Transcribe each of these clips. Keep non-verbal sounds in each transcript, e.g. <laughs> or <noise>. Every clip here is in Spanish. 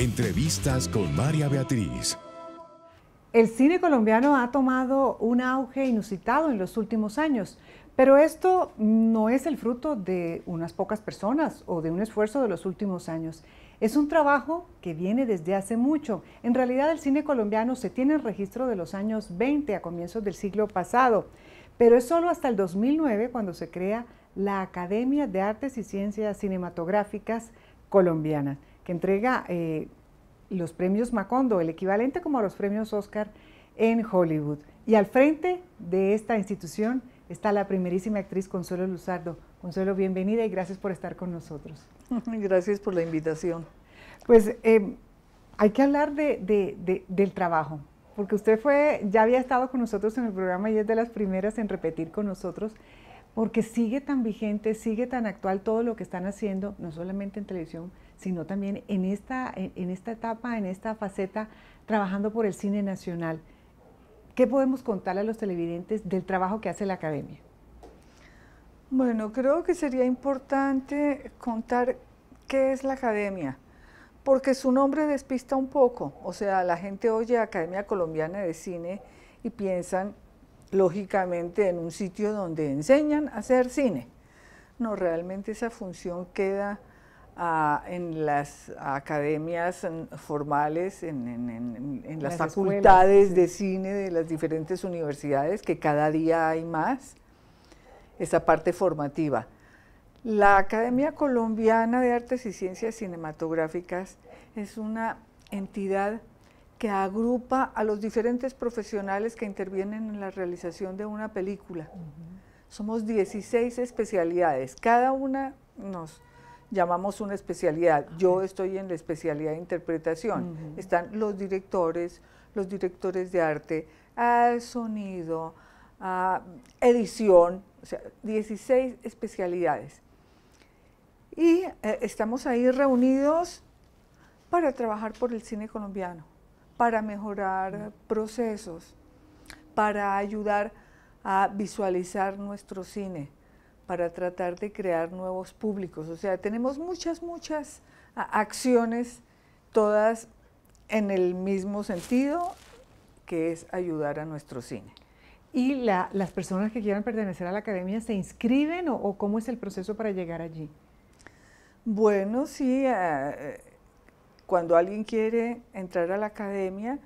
Entrevistas con María Beatriz. El cine colombiano ha tomado un auge inusitado en los últimos años, pero esto no es el fruto de unas pocas personas o de un esfuerzo de los últimos años. Es un trabajo que viene desde hace mucho. En realidad el cine colombiano se tiene en registro de los años 20 a comienzos del siglo pasado, pero es solo hasta el 2009 cuando se crea la Academia de Artes y Ciencias Cinematográficas colombiana que entrega eh, los premios Macondo, el equivalente como a los premios Oscar en Hollywood. Y al frente de esta institución está la primerísima actriz Consuelo Luzardo. Consuelo, bienvenida y gracias por estar con nosotros. <laughs> Gracias por la invitación. Pues em, hay que hablar del trabajo, porque usted fue, ya había estado con nosotros en el programa y es de las primeras en repetir con nosotros, porque sigue tan vigente, sigue tan actual todo lo que están haciendo, no solamente en televisión, sino también en esta, etapa, en esta faceta, trabajando por el cine nacional. ¿Qué podemos contarle a los televidentes del trabajo que hace la academia? Bueno, creo que sería importante contar qué es la academia, porque su nombre despista un poco. O sea, la gente oye Academia Colombiana de Cine y piensan lógicamente en un sitio donde enseñan a hacer cine. No, realmente esa función queda en las academias formales, en, las, facultades de cine de las diferentes universidades, que cada día hay más, esa parte formativa. La Academia Colombiana de Artes y Ciencias Cinematográficas es una entidad que agrupa a los diferentes profesionales que intervienen en la realización de una película. Somos 16 especialidades, cada una nos llamamos una especialidad. Yo estoy en la especialidad de interpretación. Están los directores, los directores de arte, sonido, edición, o sea, 16 especialidades. Y eh, estamos ahí reunidos para trabajar por el cine colombiano, para mejorar procesos, para ayudar a visualizar nuestro cine para tratar de crear nuevos públicos. O sea, tenemos muchas, muchas acciones, todas en el mismo sentido, que es ayudar a nuestro cine. ¿Y las personas que quieran pertenecer a la academia se inscriben o, cómo es el proceso para llegar allí? Bueno, sí, eh, cuando alguien quiere entrar a la academia,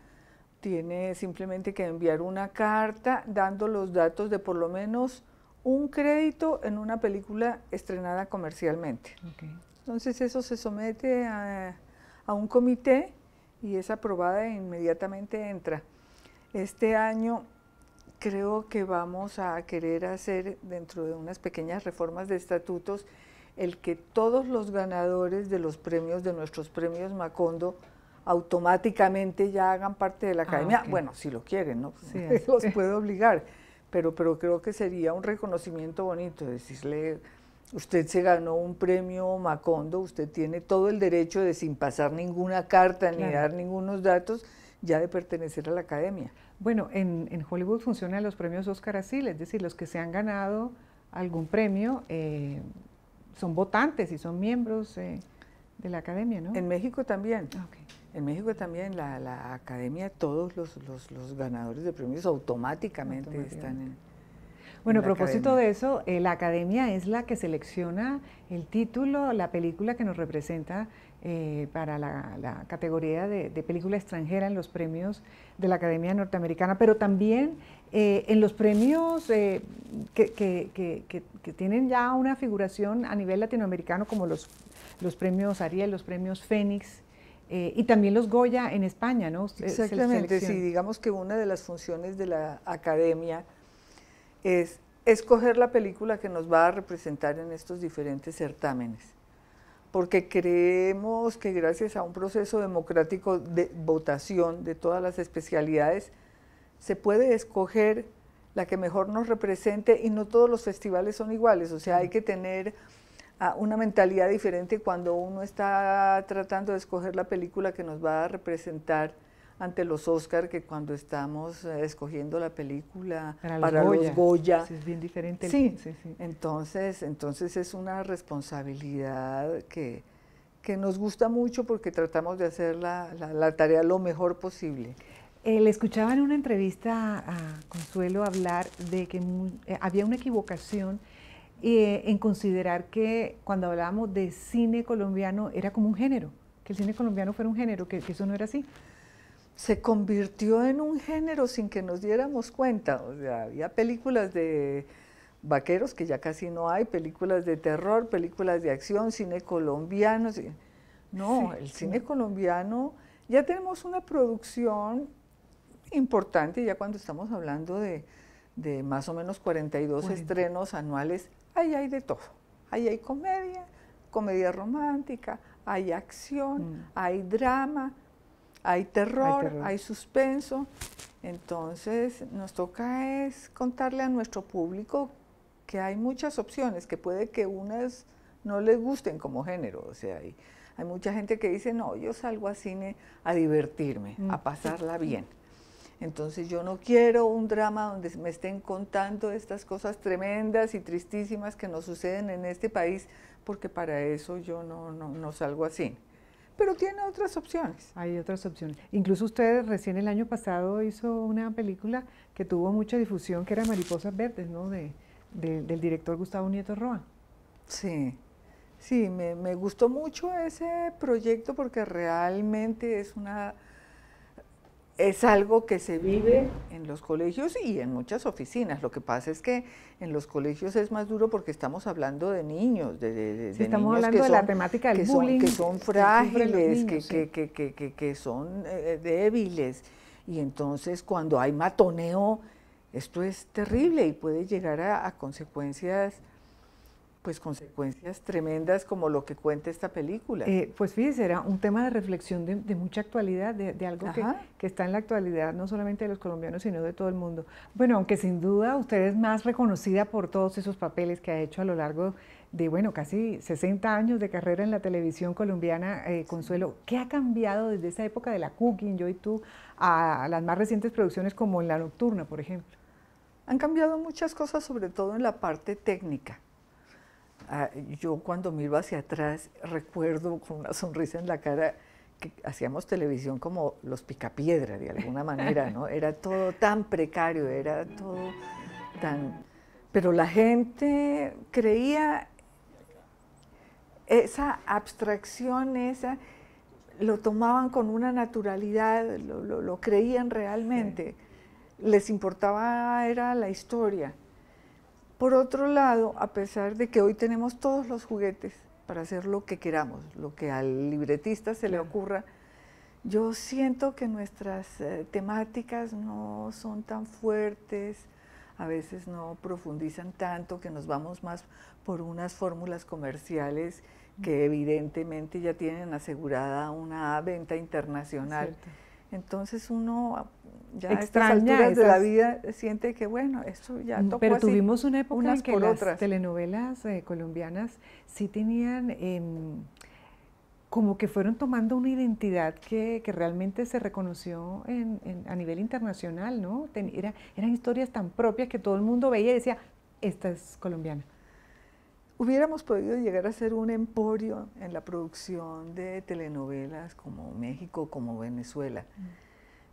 tiene simplemente que enviar una carta dando los datos de por lo menos un crédito en una película estrenada comercialmente. Entonces eso se somete a, un comité y es aprobada e inmediatamente entra. Este año creo que vamos a querer hacer dentro de unas pequeñas reformas de estatutos el que todos los ganadores de los premios, de nuestros premios Macondo, automáticamente ya hagan parte de la ah, academia. Bueno, si lo quieren, ¿no? Sí, <laughs> los puedo obligar pero, pero creo que sería un reconocimiento bonito, decirle, usted se ganó un premio Macondo, usted tiene todo el derecho de sin pasar ninguna carta ni dar ningunos datos, ya de pertenecer a la academia. Bueno, en, Hollywood funcionan los premios Oscar así, es decir, los que se han ganado algún premio eh, son votantes y son miembros eh, de la academia, ¿no? En México también. Ah, en México también la, academia, todos los, ganadores de premios automáticamente, están en... Bueno, a propósito de eso, eh, la academia es la que selecciona el título, la película que nos representa eh, para la, categoría de, película extranjera en los premios de la Academia Norteamericana, pero también eh, en los premios que, tienen ya una figuración a nivel latinoamericano, como los, los premios Ariel, los premios Fénix, eh, y también los Goya en España, ¿no? Exactamente, sí, digamos que una de las funciones de la academia es escoger la película que nos va a representar en estos diferentes certámenes, porque creemos que gracias a un proceso democrático de votación de todas las especialidades, se puede escoger la que mejor nos represente y no todos los festivales son iguales, o sea, hay que tener a una mentalidad diferente cuando uno está tratando de escoger la película que nos va a representar ante los Oscar que cuando estamos eh, escogiendo la película para, los Goya. es bien diferente. Sí. Entonces, entonces es una responsabilidad que, que nos gusta mucho porque tratamos de hacer la, la, tarea lo mejor posible. Eh, le escuchaba en una entrevista a Consuelo hablar de que eh, había una equivocación eh, en considerar que cuando hablábamos de cine colombiano era como un género, que el cine colombiano fuera un género, que, eso no era así se convirtió en un género sin que nos diéramos cuenta. O sea, había películas de vaqueros que ya casi no hay, películas de terror, películas de acción, cine colombiano. No, el cine colombiano, ya tenemos una producción importante, ya cuando estamos hablando de, más o menos 42 estrenos anuales ahí hay de todo. Ahí hay comedia, comedia romántica, hay acción, mm. hay drama, hay terror, hay suspenso. Entonces nos toca es contarle a nuestro público que hay muchas opciones, que puede que unas no les gusten como género. O sea, hay, hay mucha gente que dice, no, yo salgo al cine a divertirme, a mm. pasarla bien. Entonces yo no quiero un drama donde me estén contando estas cosas tremendas y tristísimas que nos suceden en este país, porque para eso yo no, salgo así. Pero tiene otras opciones. Hay otras opciones. Incluso usted recién el año pasado hizo una película que tuvo mucha difusión, que era Mariposas Verdes, ¿no? De, del director Gustavo Nieto Roa. Sí, sí, me gustó mucho ese proyecto porque realmente es una es algo que se vive en los colegios y en muchas oficinas. Lo que pasa es que en los colegios es más duro porque estamos hablando de niños, de, estamos que son, de la temática del que son, frágiles, que, que, son débiles. Y entonces cuando hay matoneo, esto es terrible y puede llegar a consecuencias pues consecuencias tremendas como lo que cuenta esta película. Eh, pues fíjese, era un tema de reflexión de, mucha actualidad, de, algo que, está en la actualidad, no solamente de los colombianos, sino de todo el mundo. Bueno, aunque sin duda usted es más reconocida por todos esos papeles que ha hecho a lo largo de, bueno, casi 60 años de carrera en la televisión colombiana, eh, Consuelo, ¿qué ha cambiado desde esa época de la Cooking, Yo y tú, a las más recientes producciones como La Nocturna, por ejemplo? Han cambiado muchas cosas, sobre todo en la parte técnica Ah, yo cuando miro hacia atrás recuerdo con una sonrisa en la cara que hacíamos televisión como los picapiedra de alguna manera, ¿no? Era todo tan precario, era todo tan... Pero la gente creía esa abstracción, esa lo tomaban con una naturalidad, lo, creían realmente. Les importaba era la historia. Por otro lado, a pesar de que hoy tenemos todos los juguetes para hacer lo que queramos, lo que al libretista se le ocurra, yo siento que nuestras eh, temáticas no son tan fuertes, a veces no profundizan tanto, que nos vamos más por unas fórmulas comerciales que mm. evidentemente ya tienen asegurada una venta internacional. Entonces uno ya Extraña a de la vida eh, siente que bueno, eso ya mm, tocó Pero tuvimos una época unas en que las otras. telenovelas eh, colombianas sí tenían em, como que fueron tomando una identidad que, realmente se reconoció en, a nivel internacional, ¿no? eran historias tan propias que todo el mundo veía y decía, esta es colombiana hubiéramos podido llegar a ser un emporio en la producción de telenovelas como México, como Venezuela. Mm.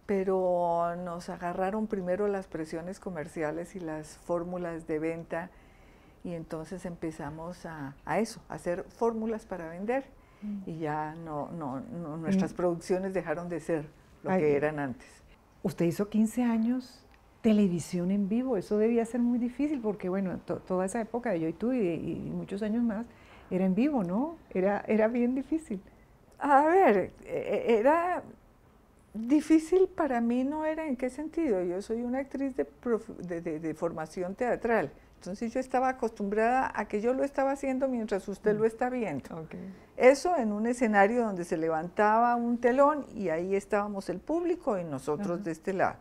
Pero nos agarraron primero las presiones comerciales y las fórmulas de venta y entonces empezamos a, a eso, a hacer fórmulas para vender mm. y ya no, no, nuestras producciones dejaron de ser lo que eran antes. Usted hizo 15 años televisión en vivo, eso debía ser muy difícil porque, bueno, toda esa época de yo y tú y, muchos años más, era en vivo, ¿no? Era, era bien difícil. A ver, e, e, era difícil para mí no era en qué sentido. Yo soy una actriz de, formación teatral. Entonces yo estaba acostumbrada a que yo lo estaba haciendo mientras usted lo mm. está viendo. Eso en un escenario donde se levantaba un telón y ahí estábamos el público y nosotros de este lado.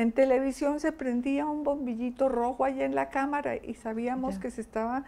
En televisión se prendía un bombillito rojo allí en la cámara y sabíamos que se estaba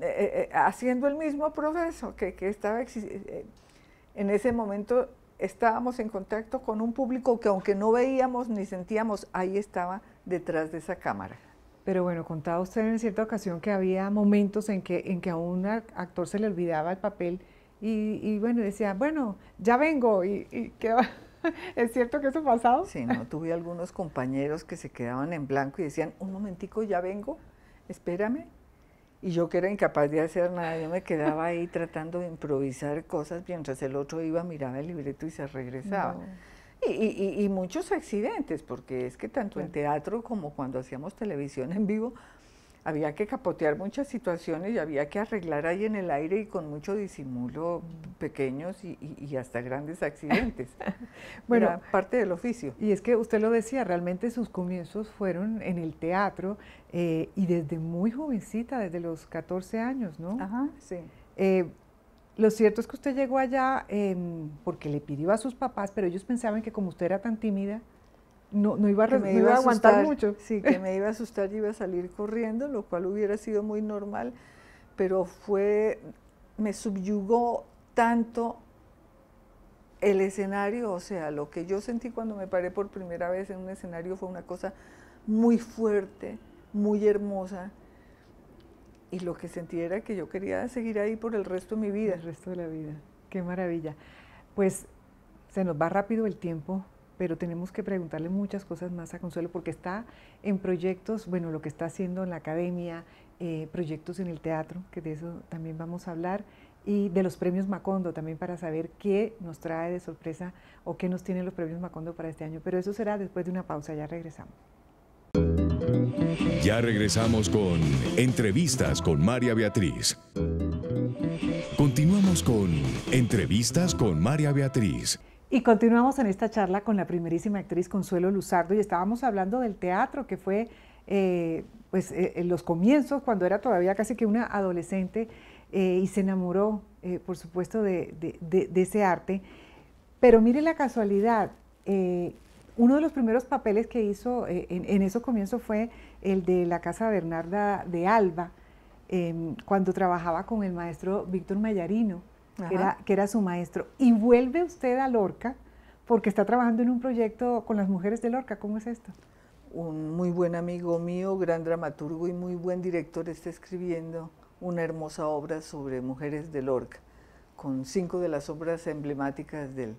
eh, eh, eh, haciendo el mismo proceso, que, estaba en ese momento estábamos en contacto con un público que aunque no veíamos ni sentíamos, ahí estaba detrás de esa cámara. Pero bueno, contaba usted en cierta ocasión que había momentos en que, en que a un actor se le olvidaba el papel y, bueno, decía, bueno, ya vengo y, y va. <laughs> ¿Es cierto que eso ha pasado? Sí, no, tuve algunos compañeros que se quedaban en blanco y decían, un momentico, ya vengo, espérame. Y yo que era incapaz de hacer nada, yo me quedaba ahí <laughs> tratando de improvisar cosas mientras el otro iba, miraba el libreto y se regresaba. y, muchos accidentes, porque es que tanto en teatro como cuando hacíamos televisión en vivo, había que capotear muchas situaciones y había que arreglar ahí en el aire y con mucho disimulo pequeños y, hasta grandes accidentes. <laughs> bueno, parte del oficio. Y es que usted lo decía, realmente sus comienzos fueron en el teatro eh, y desde muy jovencita, desde los 14 años, ¿no? Ajá, sí. Eh, lo cierto es que usted llegó allá em, porque le pidió a sus papás, pero ellos pensaban que como usted era tan tímida, no, iba a, aguantar mucho. Sí, que me iba a asustar y iba a salir corriendo, lo cual hubiera sido muy normal, pero fue, me subyugó tanto el escenario, o sea, lo que yo sentí cuando me paré por primera vez en un escenario fue una cosa muy fuerte, muy hermosa, y lo que sentí era que yo quería seguir ahí por el resto de mi vida. El resto de la vida, qué maravilla. Pues se nos va rápido el tiempo, pero tenemos que preguntarle muchas cosas más a Consuelo porque está en proyectos, bueno, lo que está haciendo en la academia, eh, proyectos en el teatro, que de eso también vamos a hablar, y de los premios Macondo también para saber qué nos trae de sorpresa o qué nos tienen los premios Macondo para este año. Pero eso será después de una pausa, ya regresamos. Ya regresamos con Entrevistas con María Beatriz. Continuamos con Entrevistas con María Beatriz. Y continuamos en esta charla con la primerísima actriz Consuelo Luzardo y estábamos hablando del teatro que fue eh, pues, eh, en los comienzos, cuando era todavía casi que una adolescente eh, y se enamoró, por supuesto, de, ese arte. Pero mire la casualidad, uno de los primeros papeles que hizo en, en, esos comienzos fue el de la Casa Bernarda de Alba, em, cuando trabajaba con el maestro Víctor Mayarino que era, su maestro. Y vuelve usted a Lorca porque está trabajando en un proyecto con las mujeres de Lorca. ¿Cómo es esto? Un muy buen amigo mío, gran dramaturgo y muy buen director, está escribiendo una hermosa obra sobre mujeres de Lorca, con cinco de las obras emblemáticas de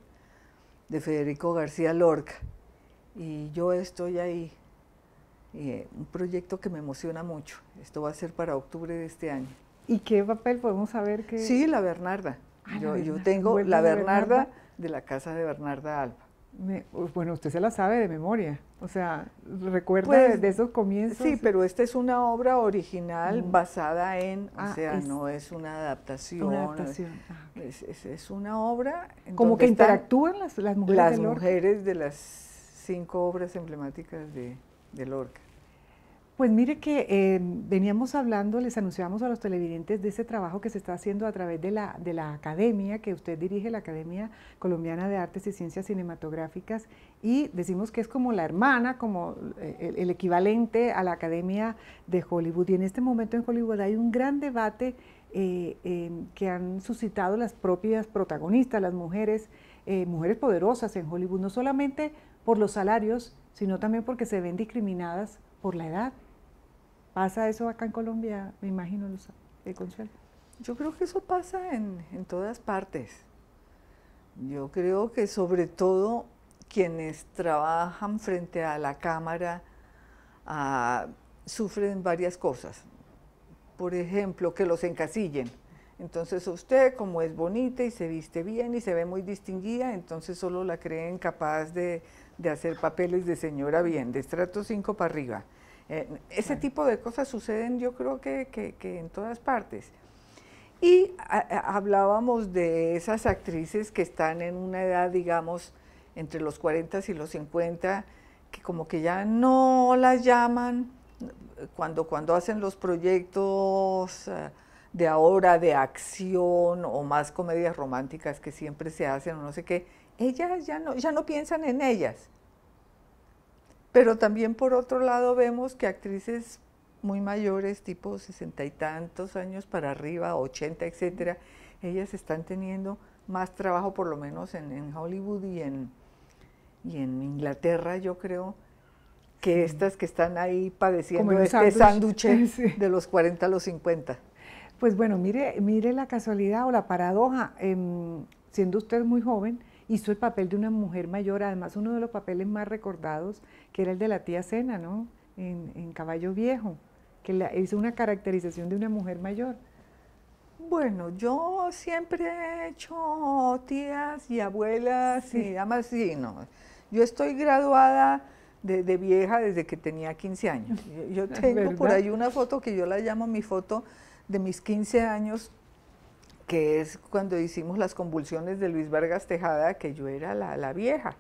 Federico García Lorca. Y yo estoy ahí, eh, un proyecto que me emociona mucho. Esto va a ser para octubre de este año. ¿Y qué papel podemos saber que...? Sí, la Bernarda. Ah, yo, yo, tengo la Bernarda, de la casa de Bernarda Alba. bueno, usted se la sabe de memoria, o sea, recuerda pues, de, esos comienzos. Sí, pero esta es una obra original mm. basada en, o ah, sea, no es una adaptación. es, una obra. Como que interactúan las, las mujeres. Las de mujeres de las cinco obras emblemáticas de, de Lorca. Pues mire que eh, veníamos hablando, les anunciamos a los televidentes de ese trabajo que se está haciendo a través de la, de la academia que usted dirige, la Academia Colombiana de Artes y Ciencias Cinematográficas, y decimos que es como la hermana, como eh, el, equivalente a la Academia de Hollywood. Y en este momento en Hollywood hay un gran debate eh, em, que han suscitado las propias protagonistas, las mujeres, mujeres poderosas en Hollywood, no solamente por los salarios, sino también porque se ven discriminadas por la edad ¿Pasa eso acá en Colombia? Me imagino, Luz, el Consuelo. Yo creo que eso pasa en, en todas partes. Yo creo que sobre todo quienes trabajan frente a la cámara ah, sufren varias cosas. Por ejemplo, que los encasillen. Entonces usted, como es bonita y se viste bien y se ve muy distinguida, entonces solo la creen capaz de, de hacer papeles de señora bien, de estrato 5 para arriba. Eh, ese tipo de cosas suceden yo creo que, en todas partes. Y hablábamos de esas actrices que están en una edad, digamos, entre los 40 y los 50, que como que ya no las llaman cuando, cuando hacen los proyectos eh, de ahora, de acción o más comedias románticas que siempre se hacen o no sé qué, ellas ya no, ya no piensan en ellas. Pero también por otro lado vemos que actrices muy mayores, tipo sesenta y tantos años para arriba, ochenta, etcétera, ellas están teniendo más trabajo, por lo menos en, Hollywood y en, y en Inglaterra, yo creo, que estas que están ahí padeciendo este <laughs> de los 40 a los 50. Pues bueno, mire, mire la casualidad o la paradoja. Em, siendo usted muy joven, hizo el papel de una mujer mayor, además uno de los papeles más recordados, que era el de la tía Sena, ¿no? En, Caballo Viejo, que hizo una caracterización de una mujer mayor. Bueno, yo siempre he hecho tías y abuelas y además, sí, no. Yo estoy graduada de, vieja desde que tenía 15 años. Yo, yo <laughs> tengo por ahí una foto que yo la llamo mi foto de mis 15 años que es cuando hicimos las convulsiones de Luis Vargas Tejada, que yo era la, vieja,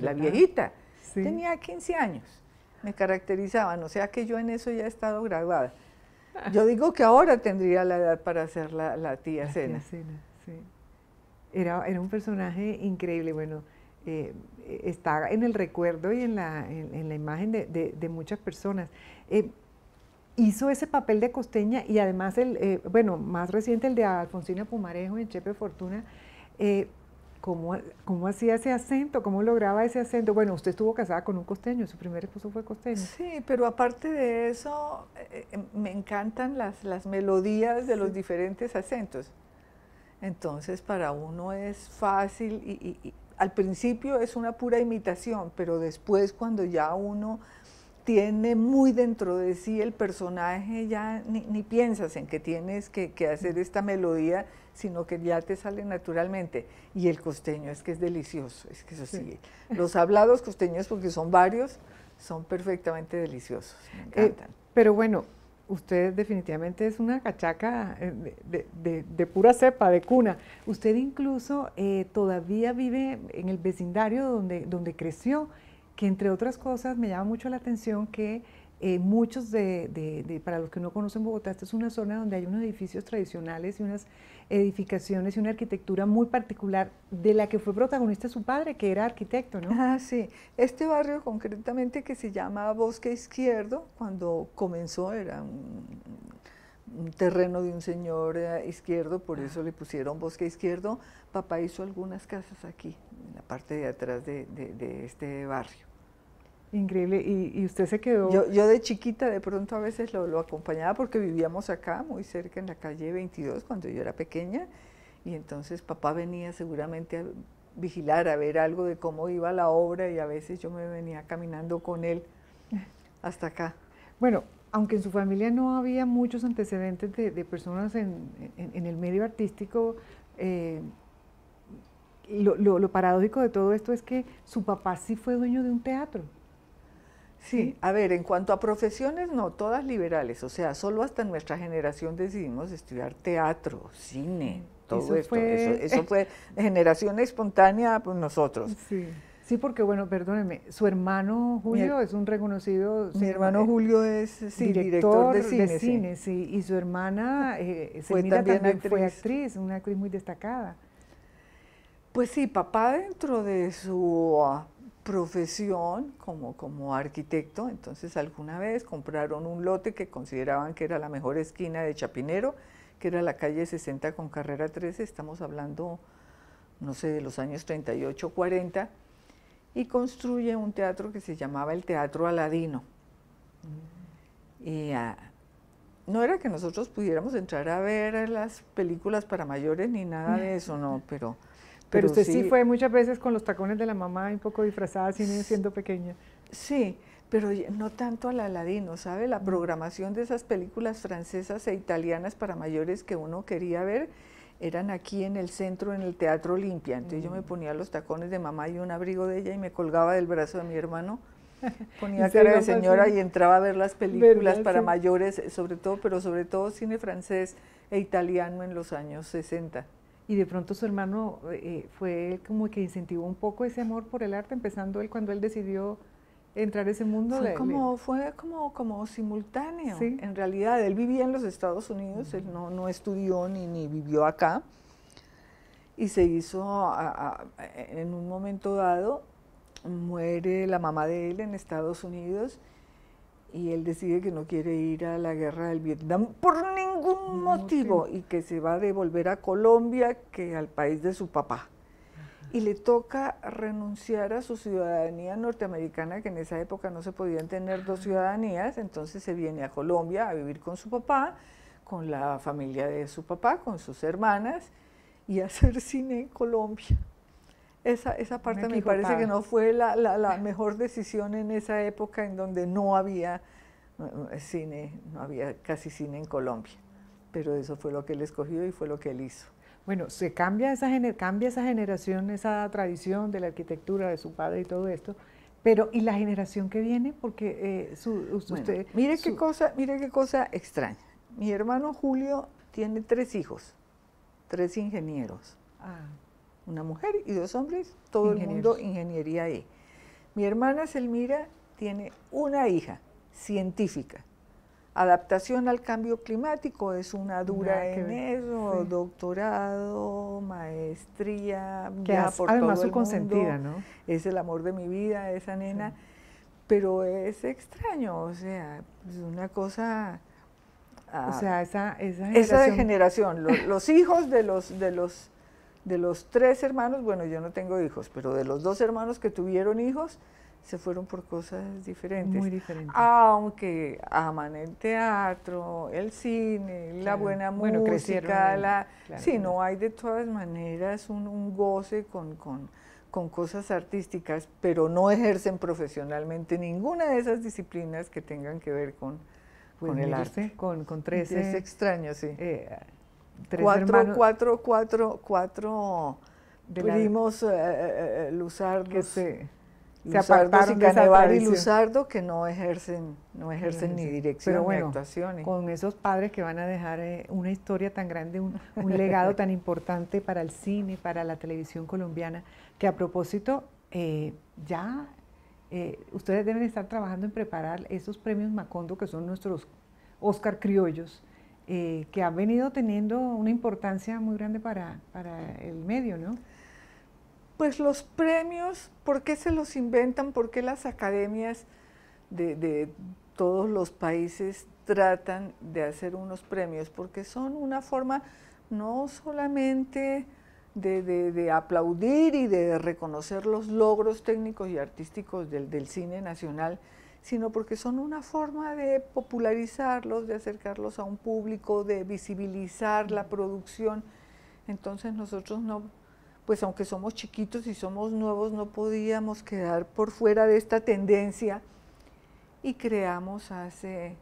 la, viejita. Tenía 15 años, me caracterizaban, o sea que yo en eso ya he estado graduada. Yo ah. digo que ahora tendría la edad para ser la, tía Cena. era, era un personaje increíble, bueno, eh, está en el recuerdo y en la, imagen de, muchas personas. Eh, hizo ese papel de costeña y además, el, eh, bueno, más reciente el de Alfonsina Pumarejo en Chepe Fortuna, eh, ¿cómo, hacía ese acento? ¿Cómo lograba ese acento? Bueno, usted estuvo casada con un costeño, su primer esposo fue costeño. Sí, pero aparte de eso, eh, me encantan las, melodías de los diferentes acentos. Entonces, para uno es fácil y al principio es una pura imitación, pero después cuando ya uno tiene muy dentro de sí el personaje, ya ni, piensas en que tienes que, hacer esta melodía, sino que ya te sale naturalmente. Y el costeño es que es delicioso, es que eso sí. Los hablados costeños, porque son varios, son perfectamente deliciosos, me eh, encantan. pero bueno, usted definitivamente es una cachaca eh, de, pura cepa, de cuna. Usted incluso eh, todavía vive en el vecindario donde, donde creció que entre otras cosas me llama mucho la atención que eh, muchos de, para los que no conocen Bogotá, esta es una zona donde hay unos edificios tradicionales y unas edificaciones y una arquitectura muy particular de la que fue protagonista su padre, que era arquitecto, ¿no? Ah, sí. Este barrio concretamente que se llama Bosque Izquierdo, cuando comenzó era un un terreno de un señor eh, izquierdo, por ah. eso le pusieron bosque izquierdo. Papá hizo algunas casas aquí, en la parte de atrás de, este barrio. Increíble, y, usted se quedó. Yo, de chiquita de pronto a veces lo, lo, acompañaba porque vivíamos acá, muy cerca en la calle 22, cuando yo era pequeña, y entonces papá venía seguramente a vigilar, a ver algo de cómo iba la obra, y a veces yo me venía caminando con él <laughs> hasta acá. Bueno, aunque en su familia no había muchos antecedentes de, personas en, el medio artístico, eh, lo, paradójico de todo esto es que su papá sí fue dueño de un teatro. Sí, a ver, en cuanto a profesiones, no, todas liberales, o sea, solo hasta nuestra generación decidimos estudiar teatro, cine, todo esto. Fue... Eso, fue generación espontánea por pues, nosotros. Sí. Sí, porque bueno, perdóneme, su hermano Julio es un reconocido. Mi hermano eh, Julio es director, de cine. sí. y su hermana <laughs> eh, fue también, actriz. fue actriz, una actriz muy destacada. Pues sí, papá dentro de su ah, profesión como, como arquitecto, entonces alguna vez compraron un lote que consideraban que era la mejor esquina de Chapinero, que era la calle 60 con carrera 13, estamos hablando, no sé, de los años 38, 40 y construye un teatro que se llamaba el Teatro Aladino. Y ah, no era que nosotros pudiéramos entrar a ver las películas para mayores ni nada de eso, no, pero... Pero, usted sí, fue muchas veces con los tacones de la mamá, un poco disfrazada, siendo pequeña. Sí, pero no tanto al Aladino, ¿sabe? La mm. programación de esas películas francesas e italianas para mayores que uno quería ver eran aquí en el centro, en el Teatro Olimpia. Entonces yo me mm. ponía los tacones de mamá y un abrigo de ella y me colgaba del brazo de mi hermano. <laughs> Ponía cara de señora y entraba a ver las películas para mayores, eh, sobre todo, pero sobre todo cine francés e italiano en los años 60. Y de pronto su hermano eh, eh, fue como que incentivó un poco ese amor por el arte, empezando él cuando él decidió entrar a ese mundo. Fue, como, fue como, como simultáneo. En realidad, él vivía en los Estados Unidos, él no, estudió ni, vivió acá. Y se hizo, en un momento dado, muere la mamá de él en Estados Unidos y él decide que no quiere ir a la guerra del Vietnam por ningún motivo, y que se va a devolver a Colombia, que al país de su papá y le toca renunciar a su ciudadanía norteamericana, que en esa época no se podían tener dos ciudadanías, entonces se viene a Colombia a vivir con su papá, con la familia de su papá, con sus hermanas y hacer cine en Colombia. Esa, parte me, parece que no fue la, la mejor decisión en esa época en donde no había eh, eh, cine, no había casi cine en Colombia, pero eso fue lo que él escogió y fue lo que él hizo. Bueno, se cambia esa, cambia esa generación, esa tradición de la arquitectura de su padre y todo esto, pero ¿y la generación que viene? Porque eh, usted... mire, qué cosa, mire qué cosa extraña. Mi hermano Julio tiene tres hijos, tres ingenieros. Ah. Una mujer y dos hombres, todo el mundo ingeniería ahí. Mi hermana Selmira tiene una hija, científica. Adaptación al cambio climático es una dura en eso, doctorado, maestría, consentida, ¿no? Es el amor de mi vida, esa nena. Pero es extraño, o sea, es una cosa. Ah, o sea, esa, esa generación. Esa los, los, hijos de los, de los de los tres hermanos, bueno, yo no tengo hijos, pero de los dos hermanos que tuvieron hijos, se fueron por cosas diferentes. Muy diferentes. Aunque aman el teatro, el cine, la buena bueno, música, sí, no hay de todas maneras un, goce con, cosas artísticas, pero no ejercen profesionalmente ninguna de esas disciplinas que tengan que ver con, pues el arte. Con, con tres... Es extraño, sí. Eh, cuatro, cuatro, cuatro, cuatro, primos eh, eh, Luzardos se apartaron de y Luzardo que no ejercen, no ejercen ni dirección ni actuaciones. Con esos padres que van a dejar eh, una historia tan grande, un, <laughs> legado tan importante para el cine, para la televisión colombiana, que a propósito eh, ya eh, ustedes deben estar trabajando en preparar esos premios Macondo que son nuestros Oscar criollos. que han venido teniendo una importancia muy grande para, para el medio, ¿no? Pues los premios, ¿por qué se los inventan? ¿Por qué las academias de, todos los países tratan de hacer unos premios? Porque son una forma no solamente de, aplaudir y de reconocer los logros técnicos y artísticos del, cine nacional, sino porque son una forma de popularizarlos, de acercarlos a un público, de visibilizar la producción. Entonces nosotros no pues aunque somos chiquitos y somos nuevos, no podíamos quedar por fuera de esta tendencia y creamos hace...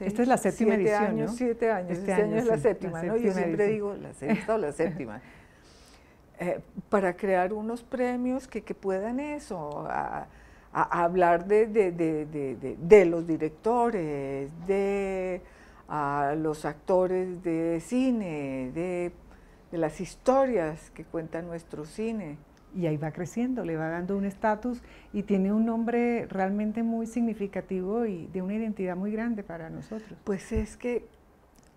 esta es la séptima siete años, Siete años, este, este año, es la séptima, ¿no? Yo siempre digo la sexta o la séptima. <laughs> Eh, para crear unos premios que, puedan eso, a, hablar de, los directores, de a los actores de cine, de de las historias que cuenta nuestro cine. Y ahí va creciendo, le va dando un estatus y tiene un nombre realmente muy significativo y de una identidad muy grande para nosotros. Pues es que,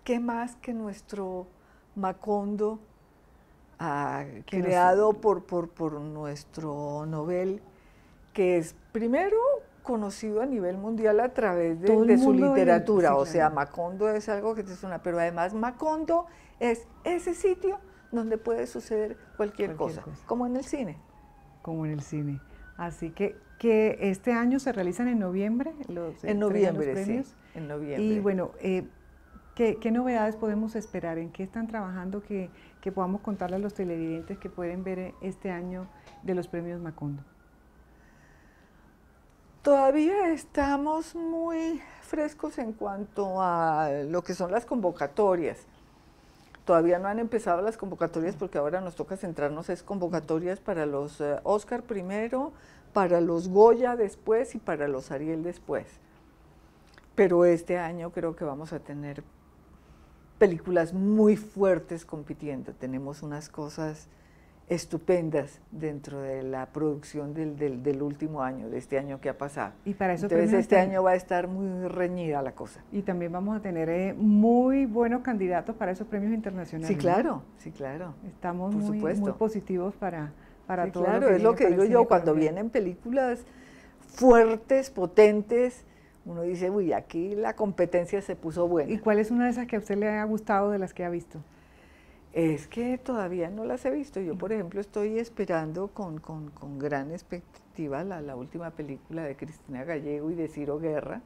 ¿qué más que nuestro Macondo, ah, creado por, nuestro novel, que es primero conocido a nivel mundial a través de, su literatura. O sea, Macondo es algo que te suena, pero además Macondo es ese sitio donde puede suceder cualquier, cosa, como en el cine. Como en el cine. Así que, que este año se realizan en noviembre los, en eh, noviembre, Sí, en noviembre. Y bueno, eh, ¿qué, novedades podemos esperar? ¿En qué están trabajando que, que podamos contarle a los televidentes que pueden ver eh, este año de los premios Macondo? Todavía estamos muy frescos en cuanto a lo que son las convocatorias. Todavía no han empezado las convocatorias porque ahora nos toca centrarnos es convocatorias para los eh, Oscar primero, para los Goya después y para los Ariel después. Pero este año creo que vamos a tener películas muy fuertes compitiendo. Tenemos unas cosas estupendas dentro de la producción del, del, último año, de este año que ha pasado. Y para eso Entonces este año va a estar muy reñida la cosa. Y también vamos a tener eh, muy buenos candidatos para esos premios internacionales. Sí, claro, sí, claro. Estamos muy, positivos para, para todo Claro, es lo que digo yo, cuando vienen películas fuertes, potentes, uno dice, uy, aquí la competencia se puso buena. ¿Y cuál es una de esas que a usted le ha gustado de las que ha visto? Es que todavía no las he visto. Yo, por ejemplo, estoy esperando con, gran expectativa la, última película de Cristina Gallego y de Ciro Guerra.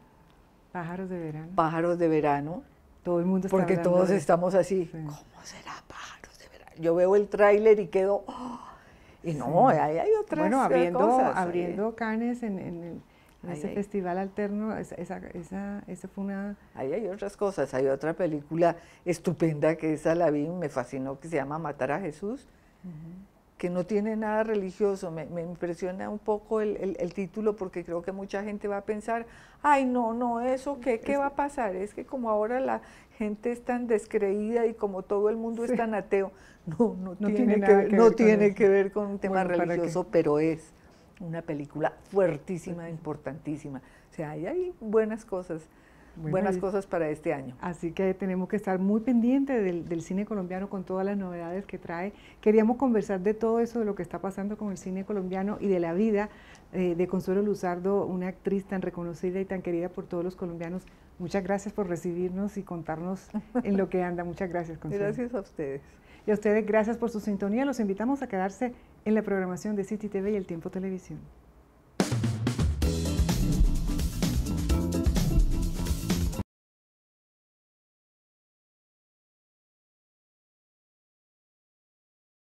Pájaros de verano. Pájaros de verano. Todo el mundo está Porque todos estamos así. ¿Cómo será Pájaros de verano? Yo veo el tráiler y quedo... ¡oh! y no, ahí hay otras Bueno, abriendo, canes en, el ese festival alterno, esa, esa, fue una... Ahí hay otras cosas, hay otra película estupenda que esa la vi, me fascinó, que se llama Matar a Jesús, que no tiene nada religioso, me, impresiona un poco el, título porque creo que mucha gente va a pensar, ay no, no, eso, ¿qué, qué va a pasar? Es que como ahora la gente es tan descreída y como todo el mundo es tan ateo, no, no, tiene, que, ver, tiene que ver con un tema religioso, pero es una película fuertísima, importantísima. O sea, ahí hay buenas cosas. buenas cosas para este año. Así que tenemos que estar muy pendientes del, cine colombiano con todas las novedades que trae. Queríamos conversar de todo eso, de lo que está pasando con el cine colombiano y de la vida eh, de Consuelo Luzardo, una actriz tan reconocida y tan querida por todos los colombianos. Muchas gracias por recibirnos y contarnos en lo que anda. Muchas gracias, Consuelo. Gracias a ustedes. Y a ustedes, gracias por su sintonía. Los invitamos a quedarse en la programación de City TV y El Tiempo Televisión.